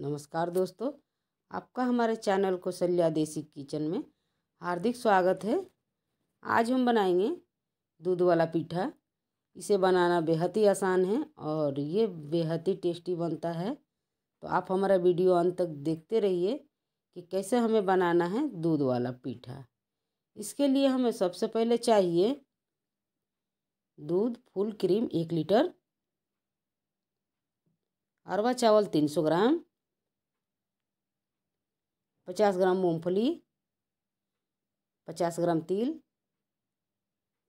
नमस्कार दोस्तों आपका हमारे चैनल कौशल्या देसी किचन में हार्दिक स्वागत है आज हम बनाएंगे दूध वाला पीठा इसे बनाना बेहद ही आसान है और ये बेहद ही टेस्टी बनता है तो आप हमारा वीडियो अंत तक देखते रहिए कि कैसे हमें बनाना है दूध वाला पीठा इसके लिए हमें सबसे पहले चाहिए दूध फुल क्रीम एक लीटर अरवा चावल तीन सौ ग्राम पचास ग्राम मूंगफली पचास ग्राम तिल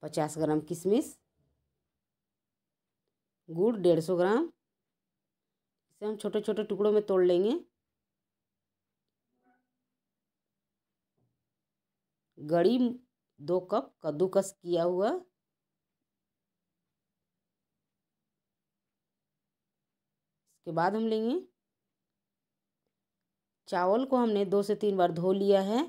पचास ग्राम किशमिश गुड़ डेढ़ सौ ग्राम इसे हम छोटे छोटे टुकड़ों में तोड़ लेंगे गड़ी दो कप कद्दूकस किया हुआ इसके बाद हम लेंगे चावल को हमने दो से तीन बार धो लिया है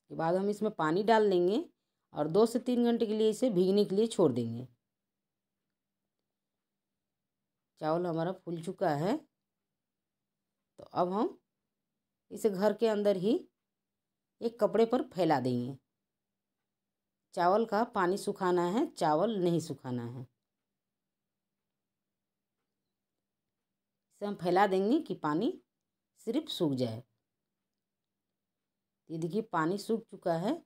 इसके बाद हम इसमें पानी डाल देंगे और दो से तीन घंटे के लिए इसे भीगने के लिए छोड़ देंगे चावल हमारा फूल चुका है तो अब हम इसे घर के अंदर ही एक कपड़े पर फैला देंगे चावल का पानी सुखाना है चावल नहीं सुखाना है से हम फैला देंगे कि पानी सिर्फ सूख जाए ये देखिए पानी सूख चुका है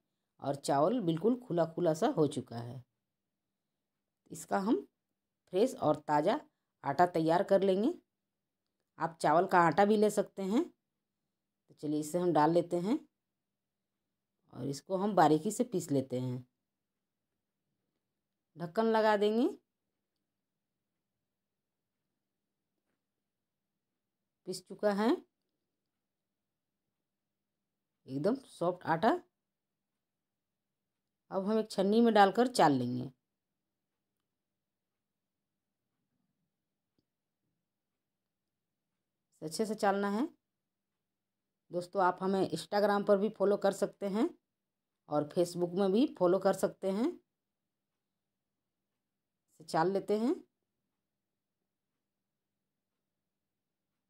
और चावल बिल्कुल खुला खुला सा हो चुका है इसका हम फ्रेश और ताज़ा आटा तैयार कर लेंगे आप चावल का आटा भी ले सकते हैं तो चलिए इसे हम डाल लेते हैं और इसको हम बारीकी से पीस लेते हैं ढक्कन लगा देंगे पिस चुका है एकदम सॉफ्ट आटा अब हम एक छन्नी में डालकर चाल लेंगे अच्छे से चालना है दोस्तों आप हमें इंस्टाग्राम पर भी फॉलो कर सकते हैं और फेसबुक में भी फॉलो कर सकते हैं चाल लेते हैं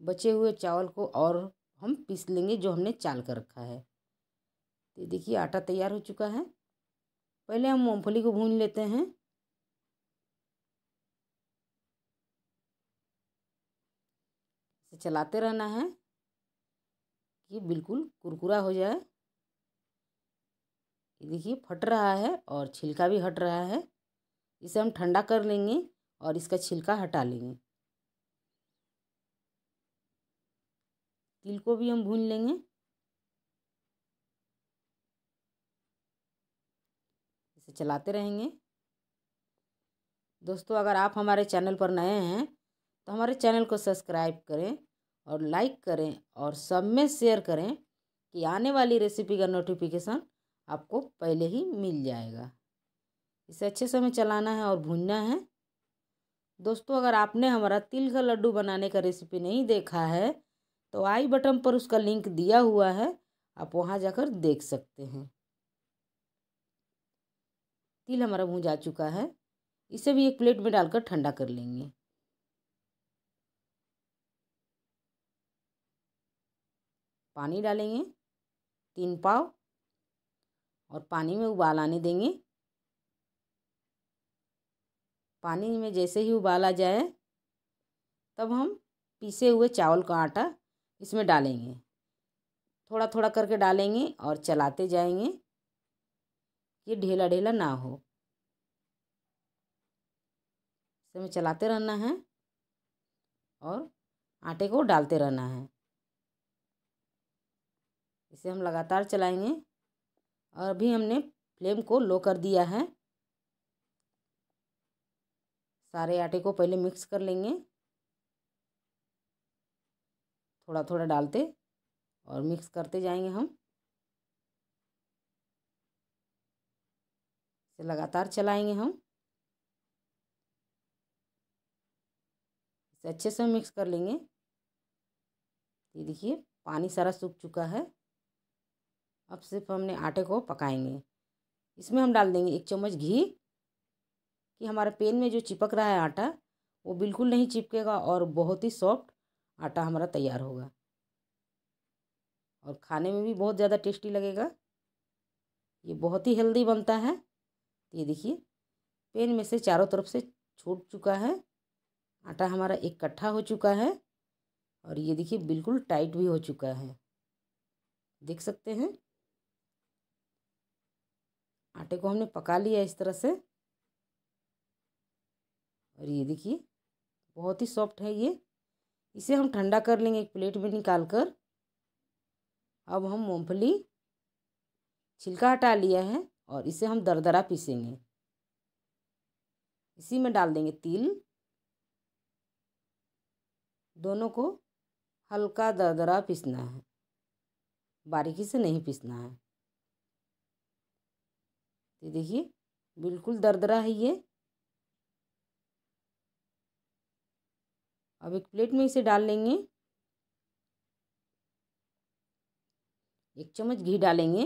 बचे हुए चावल को और हम पीस लेंगे जो हमने चाल कर रखा है तो देखिए आटा तैयार हो चुका है पहले हम मूँगफली को भून लेते हैं इसे चलाते रहना है कि बिल्कुल कुरकुरा हो जाए ये देखिए फट रहा है और छिलका भी हट रहा है इसे हम ठंडा कर लेंगे और इसका छिलका हटा लेंगे तिल को भी हम भून लेंगे इसे चलाते रहेंगे दोस्तों अगर आप हमारे चैनल पर नए हैं तो हमारे चैनल को सब्सक्राइब करें और लाइक करें और सब में शेयर करें कि आने वाली रेसिपी का नोटिफिकेशन आपको पहले ही मिल जाएगा इसे अच्छे से हमें चलाना है और भूनना है दोस्तों अगर आपने हमारा तिल का लड्डू बनाने का रेसिपी नहीं देखा है तो आई बटन पर उसका लिंक दिया हुआ है आप वहाँ जाकर देख सकते हैं तिल हमारा भूज जा चुका है इसे भी एक प्लेट में डालकर ठंडा कर लेंगे पानी डालेंगे तीन पाव और पानी में उबाल आने देंगे पानी में जैसे ही उबाल आ जाए तब हम पीसे हुए चावल का आटा इसमें डालेंगे थोड़ा थोड़ा करके डालेंगे और चलाते जाएंगे ये ढेला ढेला ना हो इसमें चलाते रहना है और आटे को डालते रहना है इसे हम लगातार चलाएंगे और अभी हमने फ्लेम को लो कर दिया है सारे आटे को पहले मिक्स कर लेंगे थोड़ा थोड़ा डालते और मिक्स करते जाएंगे हम इसे लगातार चलाएंगे हम इसे अच्छे से मिक्स कर लेंगे ये देखिए पानी सारा सूख चुका है अब सिर्फ हमने आटे को पकाएंगे इसमें हम डाल देंगे एक चम्मच घी कि हमारे पेन में जो चिपक रहा है आटा वो बिल्कुल नहीं चिपकेगा और बहुत ही सॉफ्ट आटा हमारा तैयार होगा और खाने में भी बहुत ज़्यादा टेस्टी लगेगा ये बहुत ही हेल्दी बनता है ये देखिए पेन में से चारों तरफ से छूट चुका है आटा हमारा इकट्ठा हो चुका है और ये देखिए बिल्कुल टाइट भी हो चुका है देख सकते हैं आटे को हमने पका लिया इस तरह से और ये देखिए बहुत ही सॉफ्ट है ये इसे हम ठंडा कर लेंगे एक प्लेट में निकाल कर अब हम मूँगफली छिलका हटा लिया है और इसे हम दरदरा पीसेंगे इसी में डाल देंगे तिल दोनों को हल्का दरदरा पीसना है बारीकी से नहीं पीसना है ये देखिए बिल्कुल दरदरा है ये अब एक प्लेट में इसे डाल लेंगे एक चम्मच घी डालेंगे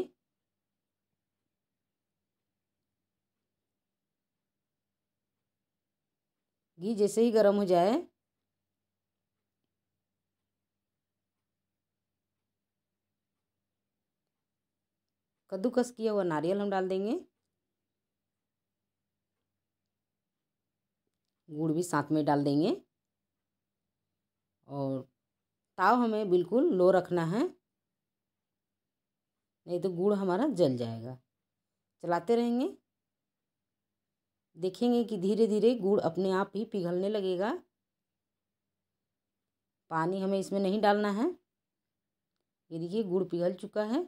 घी जैसे ही गर्म हो जाए कद्दूकस किया हुआ नारियल हम डाल देंगे गुड़ भी साथ में डाल देंगे और ताव हमें बिल्कुल लो रखना है नहीं तो गुड़ हमारा जल जाएगा चलाते रहेंगे देखेंगे कि धीरे धीरे गुड़ अपने आप ही पिघलने लगेगा पानी हमें इसमें नहीं डालना है ये देखिए गुड़ पिघल चुका है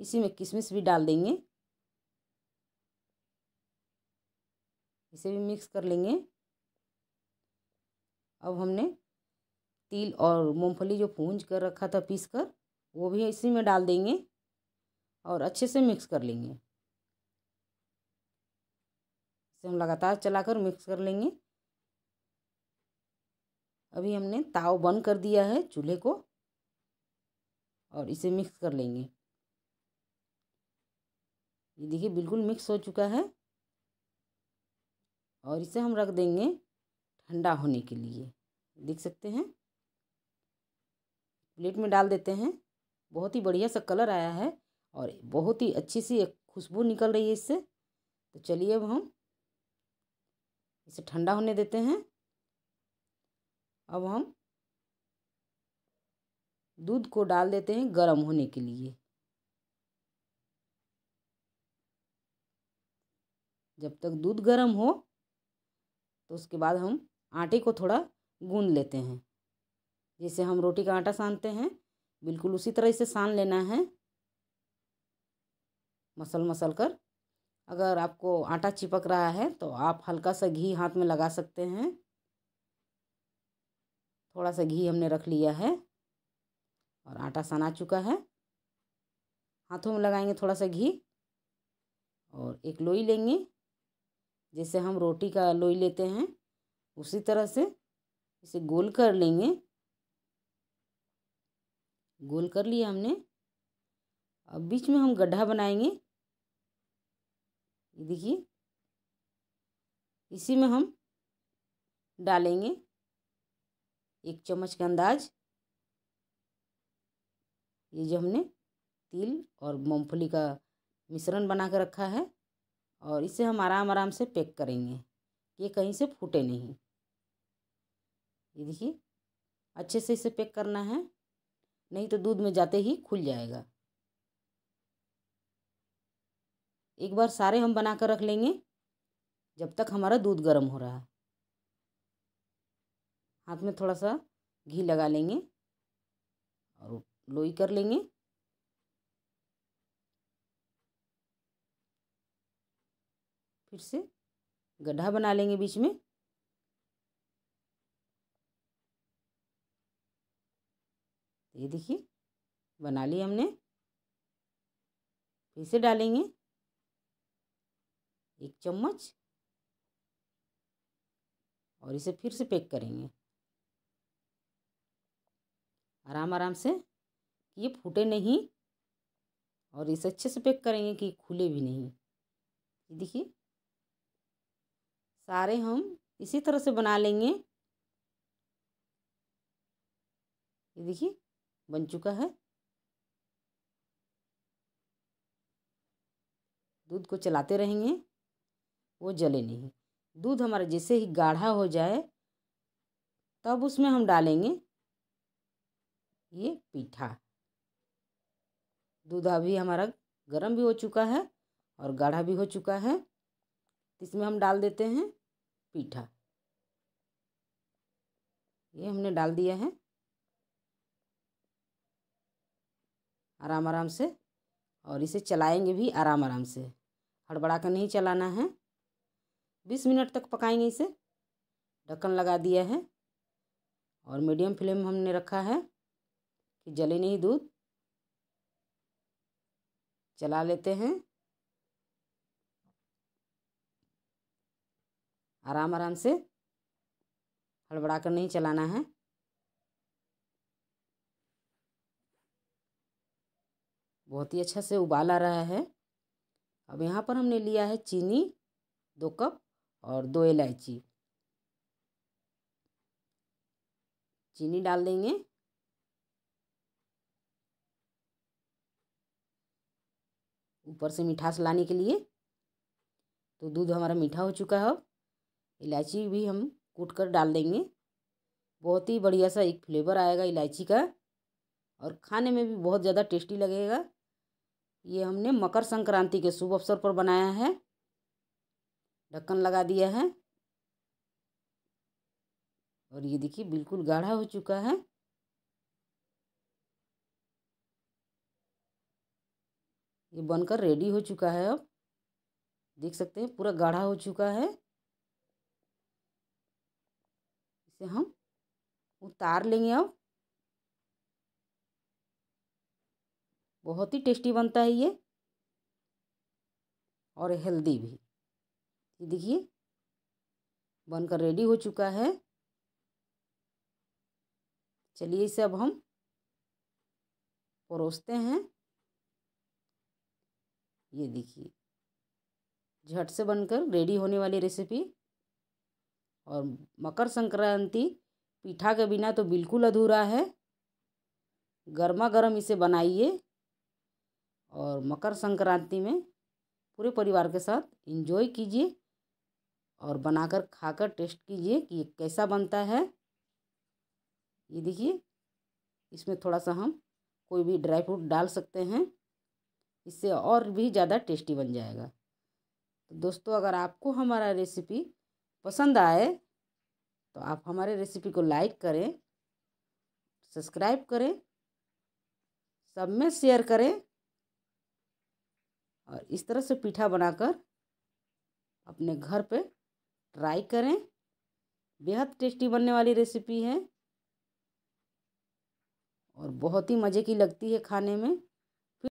इसी में किशमिश भी डाल देंगे इसे भी मिक्स कर लेंगे अब हमने तिल और मूंगफली जो भूंज कर रखा था पीस कर वो भी इसी में डाल देंगे और अच्छे से मिक्स कर लेंगे इसे हम लगातार चलाकर मिक्स कर लेंगे अभी हमने ताव बंद कर दिया है चूल्हे को और इसे मिक्स कर लेंगे ये देखिए बिल्कुल मिक्स हो चुका है और इसे हम रख देंगे ठंडा होने के लिए देख सकते हैं प्लेट में डाल देते हैं बहुत ही बढ़िया सा कलर आया है और बहुत ही अच्छी सी खुशबू निकल रही है इससे तो चलिए अब हम इसे ठंडा होने देते हैं अब हम दूध को डाल देते हैं गर्म होने के लिए जब तक दूध गर्म हो तो उसके बाद हम आटे को थोड़ा गूंद लेते हैं जैसे हम रोटी का आटा सानते हैं बिल्कुल उसी तरह इसे सान लेना है मसल मसल कर अगर आपको आटा चिपक रहा है तो आप हल्का सा घी हाथ में लगा सकते हैं थोड़ा सा घी हमने रख लिया है और आटा सना चुका है हाथों में लगाएंगे थोड़ा सा घी और एक लोई लेंगे जैसे हम रोटी का लोई लेते हैं उसी तरह से इसे गोल कर लेंगे गोल कर लिया हमने अब बीच में हम गड्ढा बनाएंगे ये देखिए इसी में हम डालेंगे एक चम्मच का अंदाज ये जो हमने तिल और मूंगफली का मिश्रण बना कर रखा है और इसे हम आराम आराम से पैक करेंगे ये कहीं से फूटे नहीं ये देखिए अच्छे से इसे पैक करना है नहीं तो दूध में जाते ही खुल जाएगा एक बार सारे हम बना कर रख लेंगे जब तक हमारा दूध गर्म हो रहा है हाथ में थोड़ा सा घी लगा लेंगे और लोई कर लेंगे फिर से गड्ढा बना लेंगे बीच में ये देखिए बना ली हमने फिर से डालेंगे एक चम्मच और इसे फिर से पैक करेंगे आराम आराम से कि ये फूटे नहीं और इसे अच्छे से पैक करेंगे कि खुले भी नहीं ये देखिए सारे हम इसी तरह से बना लेंगे ये देखिए बन चुका है दूध को चलाते रहेंगे वो जले नहीं दूध हमारा जैसे ही गाढ़ा हो जाए तब उसमें हम डालेंगे ये पीठा दूध अभी हमारा गर्म भी हो चुका है और गाढ़ा भी हो चुका है इसमें हम डाल देते हैं पीठा ये हमने डाल दिया है आराम आराम से और इसे चलाएंगे भी आराम आराम से हड़बड़ा कर नहीं चलाना है बीस मिनट तक पकाएंगे इसे ढक्कन लगा दिया है और मीडियम फ्लेम हमने रखा है कि जले नहीं दूध चला लेते हैं आराम आराम से हड़बड़ा कर नहीं चलाना है बहुत ही अच्छा से उबाल आ रहा है अब यहाँ पर हमने लिया है चीनी दो कप और दो इलायची चीनी डाल देंगे ऊपर से मिठास लाने के लिए तो दूध हमारा मीठा हो चुका है इलायची भी हम कूट कर डाल देंगे बहुत ही बढ़िया सा एक फ्लेवर आएगा इलायची का और खाने में भी बहुत ज़्यादा टेस्टी लगेगा ये हमने मकर संक्रांति के शुभ अवसर पर बनाया है ढक्कन लगा दिया है और ये देखिए बिल्कुल गाढ़ा हो चुका है ये बनकर रेडी हो चुका है अब देख सकते हैं पूरा गाढ़ा हो चुका है इसे हम उतार लेंगे अब बहुत ही टेस्टी बनता है ये और हेल्दी भी ये देखिए बनकर रेडी हो चुका है चलिए इसे अब हम परोसते हैं ये देखिए झट से बनकर रेडी होने वाली रेसिपी और मकर संक्रांति पीठा के बिना तो बिल्कुल अधूरा है गर्मा गर्म इसे बनाइए और मकर संक्रांति में पूरे परिवार के साथ इंजॉय कीजिए और बनाकर खाकर टेस्ट कीजिए कि ये कैसा बनता है ये देखिए इसमें थोड़ा सा हम कोई भी ड्राई फ्रूट डाल सकते हैं इससे और भी ज़्यादा टेस्टी बन जाएगा तो दोस्तों अगर आपको हमारा रेसिपी पसंद आए तो आप हमारे रेसिपी को लाइक करें सब्सक्राइब करें सब में शेयर करें और इस तरह से पीठा बनाकर अपने घर पे ट्राई करें बेहद टेस्टी बनने वाली रेसिपी है और बहुत ही मज़े की लगती है खाने में